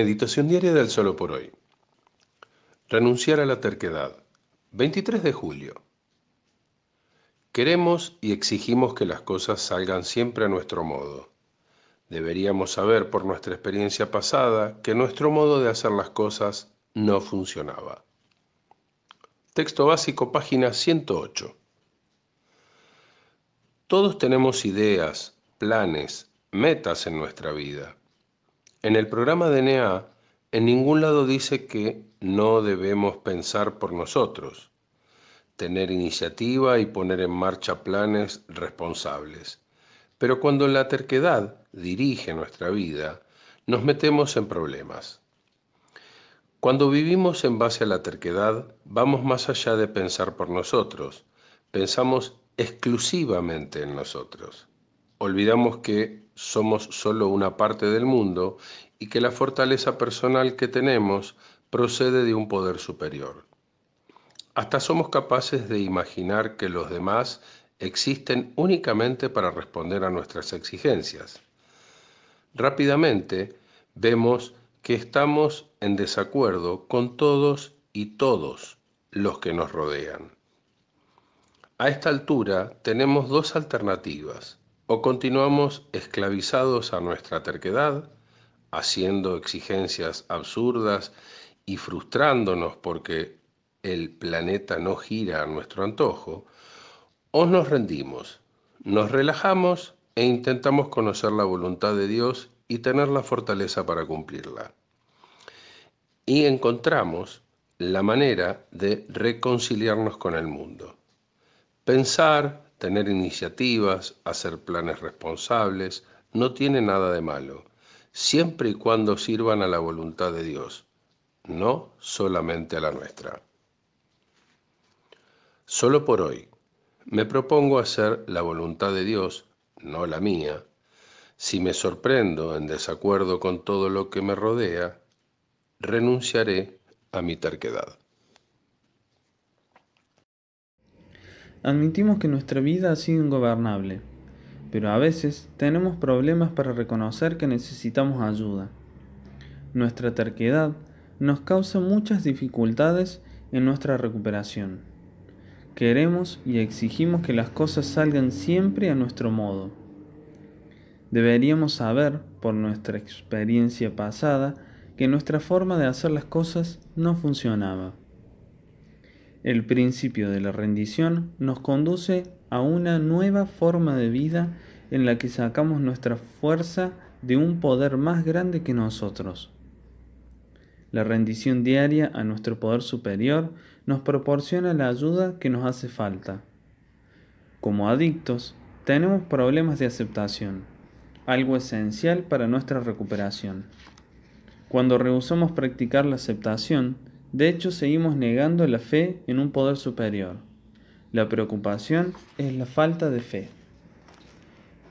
Meditación diaria del solo por hoy. Renunciar a la terquedad. 23 de julio. Queremos y exigimos que las cosas salgan siempre a nuestro modo. Deberíamos saber por nuestra experiencia pasada que nuestro modo de hacer las cosas no funcionaba. Texto básico, página 108. Todos tenemos ideas, planes, metas en nuestra vida en el programa DNA, en ningún lado dice que no debemos pensar por nosotros, tener iniciativa y poner en marcha planes responsables. Pero cuando la terquedad dirige nuestra vida, nos metemos en problemas. Cuando vivimos en base a la terquedad, vamos más allá de pensar por nosotros, pensamos exclusivamente en nosotros olvidamos que somos solo una parte del mundo y que la fortaleza personal que tenemos procede de un poder superior. Hasta somos capaces de imaginar que los demás existen únicamente para responder a nuestras exigencias. Rápidamente vemos que estamos en desacuerdo con todos y todos los que nos rodean. A esta altura tenemos dos alternativas o continuamos esclavizados a nuestra terquedad, haciendo exigencias absurdas y frustrándonos porque el planeta no gira a nuestro antojo, o nos rendimos, nos relajamos e intentamos conocer la voluntad de Dios y tener la fortaleza para cumplirla. Y encontramos la manera de reconciliarnos con el mundo. Pensar, Tener iniciativas, hacer planes responsables, no tiene nada de malo, siempre y cuando sirvan a la voluntad de Dios, no solamente a la nuestra. Solo por hoy, me propongo hacer la voluntad de Dios, no la mía. Si me sorprendo en desacuerdo con todo lo que me rodea, renunciaré a mi terquedad. Admitimos que nuestra vida ha sido ingobernable, pero a veces tenemos problemas para reconocer que necesitamos ayuda. Nuestra terquedad nos causa muchas dificultades en nuestra recuperación. Queremos y exigimos que las cosas salgan siempre a nuestro modo. Deberíamos saber, por nuestra experiencia pasada, que nuestra forma de hacer las cosas no funcionaba. El principio de la rendición nos conduce a una nueva forma de vida en la que sacamos nuestra fuerza de un poder más grande que nosotros. La rendición diaria a nuestro poder superior nos proporciona la ayuda que nos hace falta. Como adictos, tenemos problemas de aceptación, algo esencial para nuestra recuperación. Cuando rehusamos practicar la aceptación, de hecho, seguimos negando la fe en un poder superior. La preocupación es la falta de fe.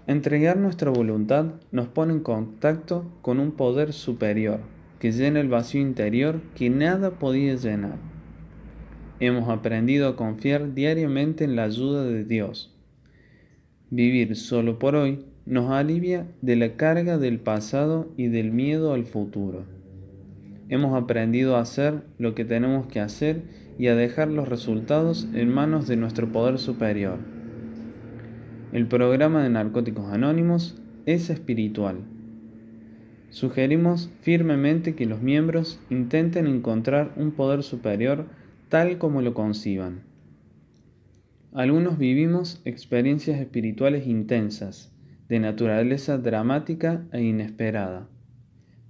Entregar nuestra voluntad nos pone en contacto con un poder superior que llena el vacío interior que nada podía llenar. Hemos aprendido a confiar diariamente en la ayuda de Dios. Vivir solo por hoy nos alivia de la carga del pasado y del miedo al futuro. Hemos aprendido a hacer lo que tenemos que hacer y a dejar los resultados en manos de nuestro poder superior. El programa de Narcóticos Anónimos es espiritual. Sugerimos firmemente que los miembros intenten encontrar un poder superior tal como lo conciban. Algunos vivimos experiencias espirituales intensas, de naturaleza dramática e inesperada.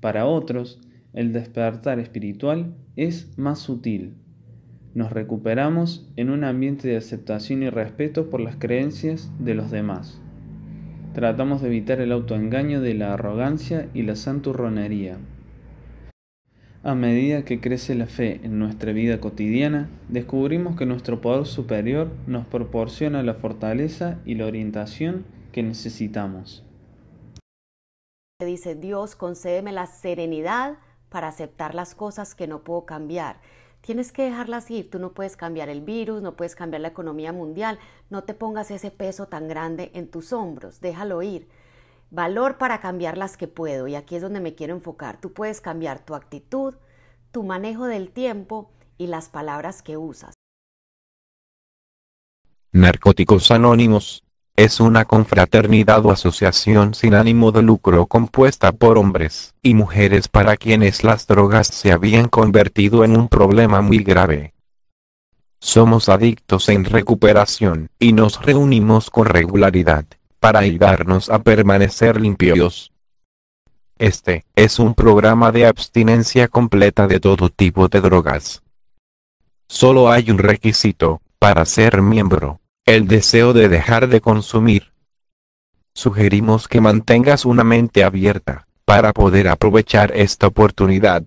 Para otros, el despertar espiritual es más sutil. Nos recuperamos en un ambiente de aceptación y respeto por las creencias de los demás. Tratamos de evitar el autoengaño de la arrogancia y la santurronería. A medida que crece la fe en nuestra vida cotidiana, descubrimos que nuestro poder superior nos proporciona la fortaleza y la orientación que necesitamos. Dice Dios, concédeme la serenidad para aceptar las cosas que no puedo cambiar. Tienes que dejarlas ir, tú no puedes cambiar el virus, no puedes cambiar la economía mundial, no te pongas ese peso tan grande en tus hombros, déjalo ir. Valor para cambiar las que puedo y aquí es donde me quiero enfocar. Tú puedes cambiar tu actitud, tu manejo del tiempo y las palabras que usas. Narcóticos Anónimos es una confraternidad o asociación sin ánimo de lucro compuesta por hombres y mujeres para quienes las drogas se habían convertido en un problema muy grave. Somos adictos en recuperación y nos reunimos con regularidad para ayudarnos a permanecer limpios. Este es un programa de abstinencia completa de todo tipo de drogas. Solo hay un requisito para ser miembro el deseo de dejar de consumir. Sugerimos que mantengas una mente abierta, para poder aprovechar esta oportunidad.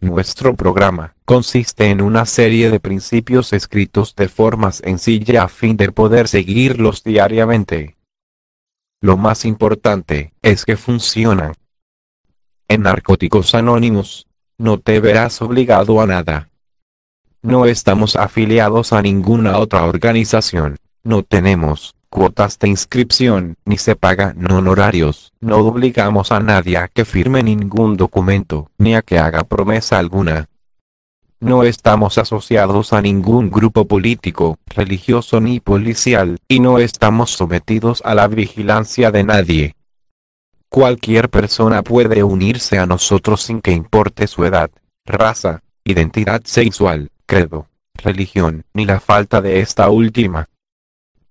Nuestro programa consiste en una serie de principios escritos de forma sencilla a fin de poder seguirlos diariamente. Lo más importante es que funcionan. En Narcóticos Anónimos, no te verás obligado a nada. No estamos afiliados a ninguna otra organización. No tenemos cuotas de inscripción, ni se pagan honorarios. No obligamos a nadie a que firme ningún documento, ni a que haga promesa alguna. No estamos asociados a ningún grupo político, religioso ni policial, y no estamos sometidos a la vigilancia de nadie. Cualquier persona puede unirse a nosotros sin que importe su edad, raza, identidad sexual, credo, religión, ni la falta de esta última.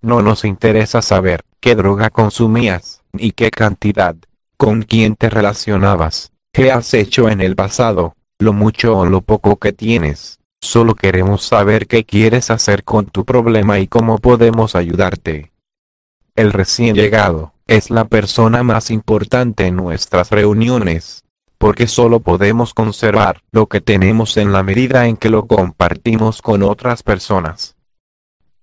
No nos interesa saber qué droga consumías, ni qué cantidad, con quién te relacionabas, qué has hecho en el pasado, lo mucho o lo poco que tienes. Solo queremos saber qué quieres hacer con tu problema y cómo podemos ayudarte. El recién llegado es la persona más importante en nuestras reuniones porque solo podemos conservar lo que tenemos en la medida en que lo compartimos con otras personas.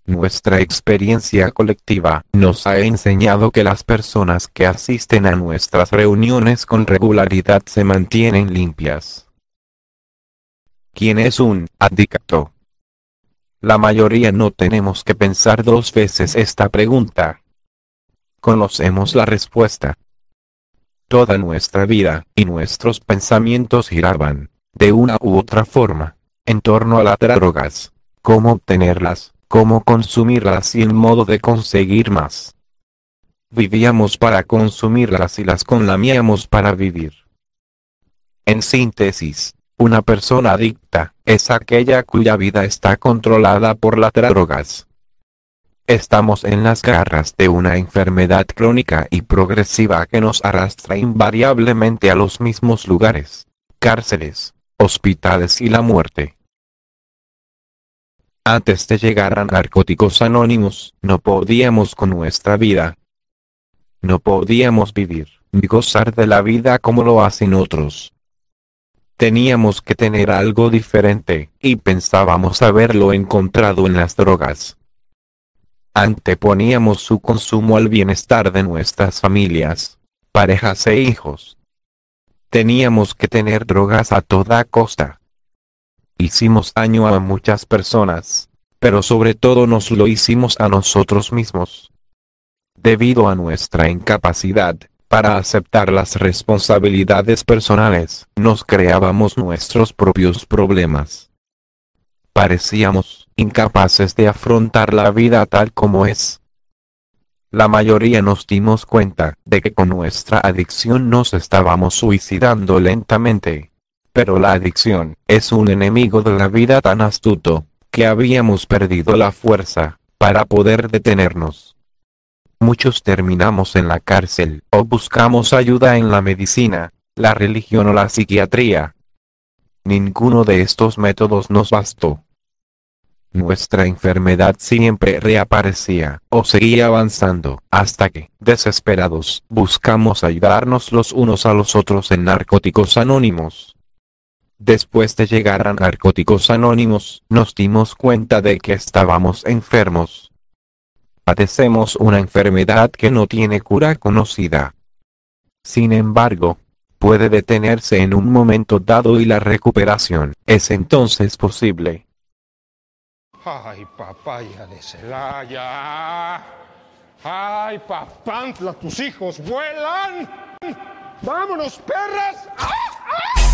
Nuestra experiencia colectiva nos ha enseñado que las personas que asisten a nuestras reuniones con regularidad se mantienen limpias. ¿Quién es un adicto? La mayoría no tenemos que pensar dos veces esta pregunta. Conocemos la respuesta, Toda nuestra vida y nuestros pensamientos giraban, de una u otra forma, en torno a las drogas, cómo obtenerlas, cómo consumirlas y el modo de conseguir más. Vivíamos para consumirlas y las conlamíamos para vivir. En síntesis, una persona adicta es aquella cuya vida está controlada por las drogas. Estamos en las garras de una enfermedad crónica y progresiva que nos arrastra invariablemente a los mismos lugares, cárceles, hospitales y la muerte. Antes de llegar a Narcóticos Anónimos, no podíamos con nuestra vida. No podíamos vivir, ni gozar de la vida como lo hacen otros. Teníamos que tener algo diferente, y pensábamos haberlo encontrado en las drogas anteponíamos su consumo al bienestar de nuestras familias, parejas e hijos. Teníamos que tener drogas a toda costa. Hicimos daño a muchas personas, pero sobre todo nos lo hicimos a nosotros mismos. Debido a nuestra incapacidad para aceptar las responsabilidades personales, nos creábamos nuestros propios problemas. Parecíamos incapaces de afrontar la vida tal como es. La mayoría nos dimos cuenta de que con nuestra adicción nos estábamos suicidando lentamente. Pero la adicción es un enemigo de la vida tan astuto, que habíamos perdido la fuerza, para poder detenernos. Muchos terminamos en la cárcel, o buscamos ayuda en la medicina, la religión o la psiquiatría. Ninguno de estos métodos nos bastó nuestra enfermedad siempre reaparecía o seguía avanzando, hasta que, desesperados, buscamos ayudarnos los unos a los otros en Narcóticos Anónimos. Después de llegar a Narcóticos Anónimos, nos dimos cuenta de que estábamos enfermos. Padecemos una enfermedad que no tiene cura conocida. Sin embargo, puede detenerse en un momento dado y la recuperación es entonces posible Ay, papaya de Celaya. Ay, papantla, tus hijos vuelan. Vámonos, perras. ¡Ah, ah!